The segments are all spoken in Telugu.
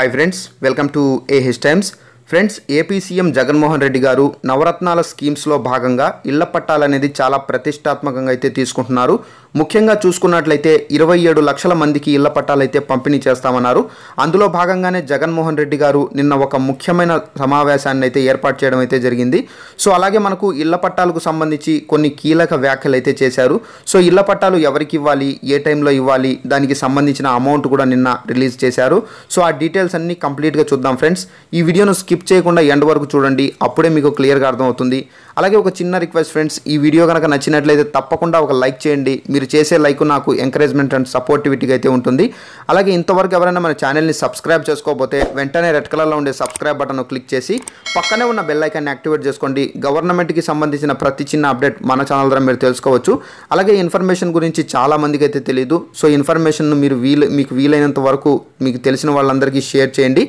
hi friends welcome to ahis times friends AP CM Jaganmohan Reddy గారు నవరత్నాల స్కీమ్స్లో భాగంగా ఇళ్ల పట్టాలనేది చాలా ప్రతిష్టాత్మకంగా అయితే తీసుకుంటున్నారు ముఖ్యంగా చూసుకున్నట్లయితే ఇరవై ఏడు లక్షల మందికి ఇళ్ల పట్టాలైతే పంపిణీ చేస్తామన్నారు అందులో భాగంగానే జగన్మోహన్ రెడ్డి గారు నిన్న ఒక ముఖ్యమైన సమావేశాన్ని అయితే ఏర్పాటు చేయడం అయితే జరిగింది సో అలాగే మనకు ఇళ్ల పట్టాలకు సంబంధించి కొన్ని కీలక వ్యాఖ్యలు అయితే చేశారు సో ఇళ్ల పట్టాలు ఎవరికి ఇవ్వాలి ఏ టైంలో ఇవ్వాలి దానికి సంబంధించిన అమౌంట్ కూడా నిన్న రిలీజ్ చేశారు సో ఆ డీటెయిల్స్ అన్నీ కంప్లీట్గా చూద్దాం ఫ్రెండ్స్ ఈ వీడియోను స్కిప్ స్కిప్ చేయకుండా ఎండ్ వరకు చూడండి అప్పుడే మీకు క్లియర్గా అర్థమవుతుంది అలాగే ఒక చిన్న రిక్వెస్ట్ ఫ్రెండ్స్ ఈ వీడియో కనుక నచ్చినట్లయితే తప్పకుండా ఒక లైక్ చేయండి మీరు చేసే లైక్ నాకు ఎంకరేజ్మెంట్ అండ్ సపోర్టివిటీగా అయితే ఉంటుంది అలాగే ఇంతవరకు ఎవరైనా మన ఛానల్ని సబ్స్క్రైబ్ చేసుకోకపోతే వెంటనే రెడ్ కలర్లో ఉండే సబ్స్క్రైబ్ బటన్ను క్లిక్ చేసి పక్కనే ఉన్న బెల్ ఐకాన్ని యాక్టివేట్ చేసుకోండి గవర్నమెంట్కి సంబంధించిన ప్రతి చిన్న అప్డేట్ మన ఛానల్ ద్వారా మీరు తెలుసుకోవచ్చు అలాగే ఇన్ఫర్మేషన్ గురించి చాలా మందికి అయితే తెలియదు సో ఇన్ఫర్మేషన్ మీరు వీలు మీకు వీలైనంత వరకు మీకు తెలిసిన వాళ్ళందరికీ షేర్ చేయండి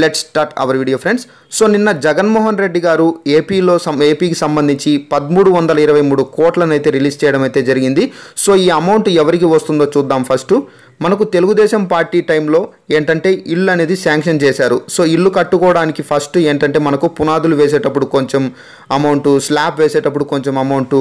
let start our video friends so నిన్న జగన్మోహన్ రెడ్డి గారు ఏపీలో ఏపీకి సంబంధించి పదమూడు వందల ఇరవై మూడు కోట్లను అయితే రిలీజ్ చేయడం అయితే జరిగింది సో ఈ అమౌంట్ ఎవరికి వస్తుందో చూద్దాం ఫస్ట్ మనకు తెలుగుదేశం పార్టీ టైంలో ఏంటంటే ఇల్లు అనేది శాంక్షన్ చేశారు సో ఇల్లు కట్టుకోవడానికి ఫస్ట్ ఏంటంటే మనకు పునాదులు వేసేటప్పుడు కొంచెం అమౌంట్ స్లాబ్ వేసేటప్పుడు కొంచెం అమౌంట్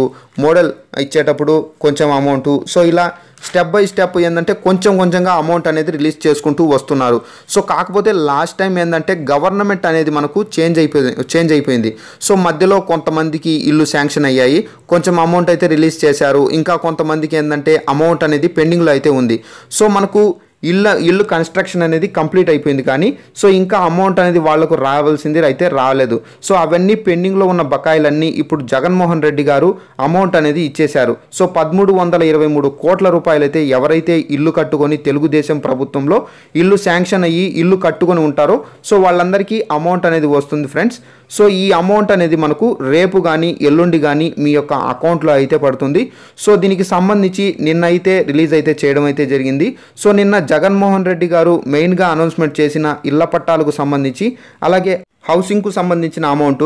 మోడల్ ఇచ్చేటప్పుడు కొంచెం అమౌంట్ సో ఇలా స్టెప్ బై స్టెప్ ఏంటంటే కొంచెం కొంచెంగా అమౌంట్ అనేది రిలీజ్ చేసుకుంటూ వస్తున్నారు సో కాకపోతే లాస్ట్ టైం ఏంటంటే గవర్నమెంట్ అనేది మనకు చేంజ్ అయిపోయింది చేంజ్ అయిపోయింది సో మధ్యలో కొంతమందికి ఇల్లు శాంక్షన్ అయ్యాయి కొంచెం అమౌంట్ అయితే రిలీజ్ చేశారు ఇంకా కొంతమందికి ఏంటంటే అమౌంట్ అనేది పెండింగ్లో అయితే ఉంది సో మనకు ఇల్లు ఇల్లు కన్స్ట్రక్షన్ అనేది కంప్లీట్ అయిపోయింది కానీ సో ఇంకా అమౌంట్ అనేది వాళ్లకు రావాల్సింది అయితే రాలేదు సో అవన్నీ పెండింగ్లో ఉన్న బకాయిలన్నీ ఇప్పుడు జగన్మోహన్ రెడ్డి గారు అమౌంట్ అనేది ఇచ్చేశారు సో పదమూడు వందల ఇరవై మూడు కోట్ల రూపాయలు అయితే ఎవరైతే ఇల్లు కట్టుకొని తెలుగుదేశం ప్రభుత్వంలో ఇల్లు శాంక్షన్ అయ్యి ఇల్లు కట్టుకొని ఉంటారో సో వాళ్ళందరికీ అమౌంట్ అనేది వస్తుంది ఫ్రెండ్స్ సో ఈ అమౌంట్ అనేది మనకు రేపు కానీ ఎల్లుండి కానీ మీ యొక్క అకౌంట్లో అయితే పడుతుంది సో దీనికి సంబంధించి నిన్న అయితే రిలీజ్ అయితే చేయడం అయితే జరిగింది సో నిన్న జగన్మోహన్ రెడ్డి గారు మెయిన్గా అనౌన్స్మెంట్ చేసిన ఇళ్ల పట్టాలకు సంబంధించి అలాగే హౌసింగ్కు సంబంధించిన అమౌంట్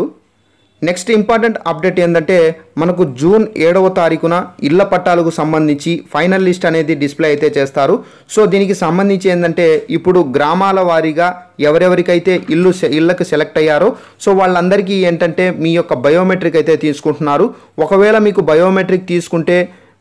నెక్స్ట్ ఇంపార్టెంట్ అప్డేట్ ఏంటంటే మనకు జూన్ ఏడవ తారీఖున ఇళ్ల పట్టాలకు సంబంధించి ఫైనల్ లిస్ట్ అనేది డిస్ప్లే అయితే చేస్తారు సో దీనికి సంబంధించి ఏంటంటే ఇప్పుడు గ్రామాల వారీగా ఎవరెవరికైతే ఇల్లు ఇళ్లకు సెలెక్ట్ అయ్యారో సో వాళ్ళందరికీ ఏంటంటే మీ యొక్క బయోమెట్రిక్ అయితే తీసుకుంటున్నారు ఒకవేళ మీకు బయోమెట్రిక్ తీసుకుంటే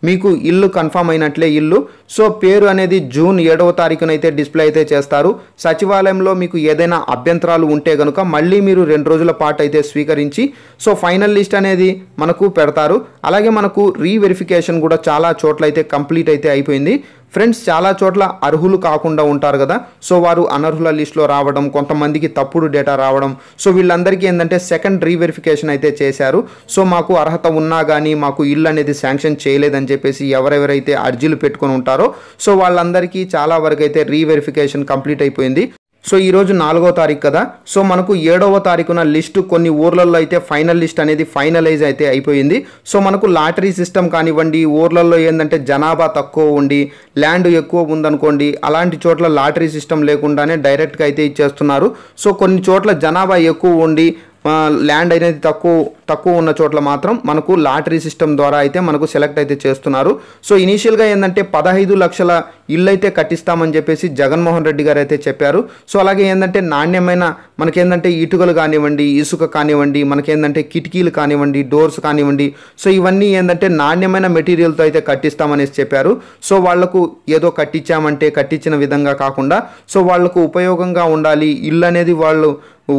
మీకు ఇల్లు కన్ఫామ్ అయినట్లే ఇల్లు సో పేరు అనేది జూన్ ఏడవ తారీఖునైతే డిస్ప్లే అయితే చేస్తారు సచివాలయంలో మీకు ఏదైనా అభ్యంతరాలు ఉంటే కనుక మళ్ళీ మీరు రెండు రోజుల పాటు అయితే స్వీకరించి సో ఫైనల్ లిస్ట్ అనేది మనకు పెడతారు అలాగే మనకు రీవెరిఫికేషన్ కూడా చాలా చోట్ల అయితే కంప్లీట్ అయితే అయిపోయింది ఫ్రెండ్స్ చాలా చోట్ల అర్హులు కాకుండా ఉంటారు కదా సో వారు అనర్హుల లిస్టులో రావడం కొంతమందికి తప్పుడు డేటా రావడం సో వీళ్ళందరికీ ఏంటంటే సెకండ్ రీవెరిఫికేషన్ అయితే చేశారు సో మాకు అర్హత ఉన్నా కానీ మాకు ఇల్లు అనేది శాంక్షన్ చేయలేదని చెప్పేసి ఎవరెవరైతే అర్జీలు పెట్టుకొని ఉంటారో సో వాళ్ళందరికీ చాలా వరకు అయితే రీవెరిఫికేషన్ కంప్లీట్ అయిపోయింది సో ఈరోజు నాలుగో తారీఖు కదా సో మనకు ఏడవ తారీఖున లిస్టు కొన్ని ఊర్లలో అయితే ఫైనల్ లిస్ట్ అనేది ఫైనలైజ్ అయితే అయిపోయింది సో మనకు లాటరీ సిస్టమ్ కానివ్వండి ఊర్లలో ఏంటంటే జనాభా తక్కువ ఉండి ల్యాండ్ ఎక్కువ ఉందనుకోండి అలాంటి చోట్ల లాటరీ సిస్టమ్ లేకుండానే డైరెక్ట్గా అయితే ఇచ్చేస్తున్నారు సో కొన్ని చోట్ల జనాభా ఎక్కువ ఉండి ల్యాండ్ అనేది తక్కువ తక్కువ ఉన్న చోట్ల మాత్రం మనకు లాటరీ సిస్టమ్ ద్వారా అయితే మనకు సెలెక్ట్ అయితే చేస్తున్నారు సో ఇనీషియల్గా ఏంటంటే పదహైదు లక్షల ఇల్లు అయితే కట్టిస్తామని చెప్పేసి జగన్మోహన్ రెడ్డి గారు అయితే చెప్పారు సో అలాగే ఏంటంటే నాణ్యమైన మనకేందంటే ఇటుకలు కానివ్వండి ఇసుక కానివ్వండి మనకేందంటే కిటికీలు కానివ్వండి డోర్స్ కానివ్వండి సో ఇవన్నీ ఏంటంటే నాణ్యమైన మెటీరియల్తో అయితే కట్టిస్తామనేసి చెప్పారు సో వాళ్లకు ఏదో కట్టించామంటే కట్టించిన విధంగా కాకుండా సో వాళ్లకు ఉపయోగంగా ఉండాలి ఇల్లు అనేది వాళ్ళు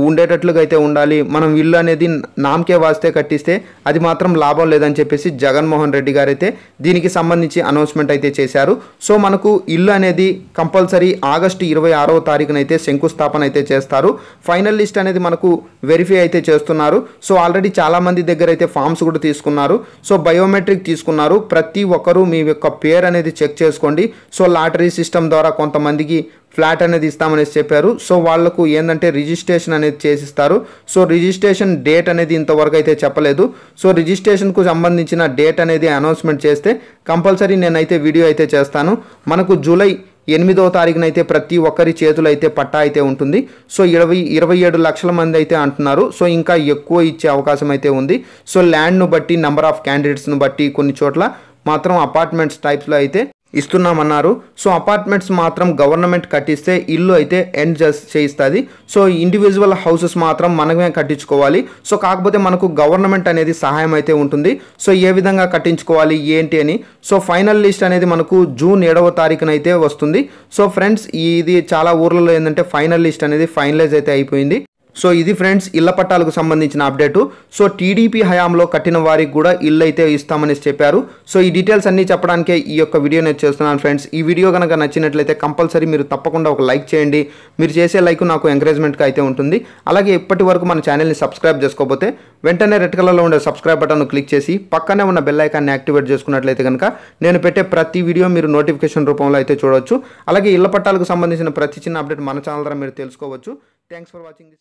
ఉండేటట్లుగా అయితే ఉండాలి మనం ఇల్లు అనేది నామకే వాసి రాస్తే కట్టిస్తే అది మాత్రం లాభం లేదని చెప్పేసి జగన్మోహన్ రెడ్డి గారు అయితే దీనికి సంబంధించి అనౌన్స్మెంట్ అయితే చేశారు సో మనకు ఇల్లు అనేది కంపల్సరీ ఆగస్టు ఇరవై ఆరవ తారీఖునైతే శంకుస్థాపన అయితే చేస్తారు ఫైనల్ లిస్ట్ అనేది మనకు వెరిఫై అయితే చేస్తున్నారు సో ఆల్రెడీ చాలామంది దగ్గర అయితే ఫామ్స్ కూడా తీసుకున్నారు సో బయోమెట్రిక్ తీసుకున్నారు ప్రతి ఒక్కరూ మీ యొక్క పేరు అనేది చెక్ చేసుకోండి సో లాటరీ సిస్టమ్ ద్వారా కొంతమందికి ఫ్లాట్ అనేది ఇస్తామనేసి చెప్పారు సో వాళ్లకు ఏంటంటే రిజిస్ట్రేషన్ అనేది చేసిస్తారు సో రిజిస్ట్రేషన్ డేట్ అనేది ఇంతవరకు అయితే చెప్పలేదు సో రిజిస్ట్రేషన్కు సంబంధించిన డేట్ అనేది అనౌన్స్మెంట్ చేస్తే కంపల్సరీ నేనైతే వీడియో అయితే చేస్తాను మనకు జూలై ఎనిమిదవ తారీఖున అయితే ప్రతి ఒక్కరి చేతులు అయితే పట్టా అయితే ఉంటుంది సో ఇరవై ఇరవై ఏడు లక్షల మంది అయితే అంటున్నారు సో ఇంకా ఎక్కువ ఇచ్చే అవకాశం అయితే ఉంది సో ల్యాండ్ను బట్టి నెంబర్ ఆఫ్ క్యాండిడేట్స్ను బట్టి కొన్ని చోట్ల మాత్రం అపార్ట్మెంట్స్ టైప్స్లో అయితే ఇస్తున్నామన్నారు సో అపార్ట్మెంట్స్ మాత్రం గవర్నమెంట్ కట్టిస్తే ఇల్లు అయితే ఎండ్ చేయిస్తుంది సో ఇండివిజువల్ హౌసెస్ మాత్రం మనమే కట్టించుకోవాలి సో కాకపోతే మనకు గవర్నమెంట్ అనేది సహాయం అయితే ఉంటుంది సో ఏ విధంగా కట్టించుకోవాలి ఏంటి అని సో ఫైనల్ లిస్ట్ అనేది మనకు జూన్ ఏడవ తారీఖున అయితే వస్తుంది సో ఫ్రెండ్స్ ఇది చాలా ఊర్లలో ఏంటంటే ఫైనల్ లిస్ట్ అనేది ఫైనలైజ్ అయితే అయిపోయింది సో ఇది ఫ్రెండ్స్ ఇళ్ల పట్టాలకు సంబంధించిన అప్డేటు సో టీడీపీ హయాంలో కట్టిన వారికి కూడా ఇల్లు అయితే ఇస్తామని చెప్పారు సో ఈ డీటెయిల్స్ అన్నీ చెప్పడానికే ఈ యొక్క వీడియో నేను చేస్తున్నాను ఫ్రెండ్స్ ఈ వీడియో కనుక నచ్చినట్లయితే కంపల్సరీ మీరు తప్పకుండా ఒక లైక్ చేయండి మీరు చేసే లైక్ నాకు ఎంకరేజ్మెంట్గా అయితే ఉంటుంది అలాగే ఇప్పటి వరకు మన ఛానల్ని సబ్స్క్రైబ్ చేసుకోకపోతే వెంటనే రెడ్ కలర్లో ఉండే సబ్స్క్రైబ్ బటన్ క్లిక్ చేసి పక్కనే ఉన్న బెల్ ఐకాన్ని యాక్టివేట్ చేసుకున్నట్లయితే కనుక నేను పెట్టే ప్రతి వీడియో మీరు నోటిఫికేషన్ రూపంలో అయితే చూడవచ్చు అలాగే ఇళ్ల పట్టాలకు సంబంధించిన ప్రతి చిన్న అప్డేట్ మన ఛానల్ ద్వారా మీరు తెలుసుకోవచ్చు థ్యాంక్స్ ఫర్ వాచింగ్ దిస్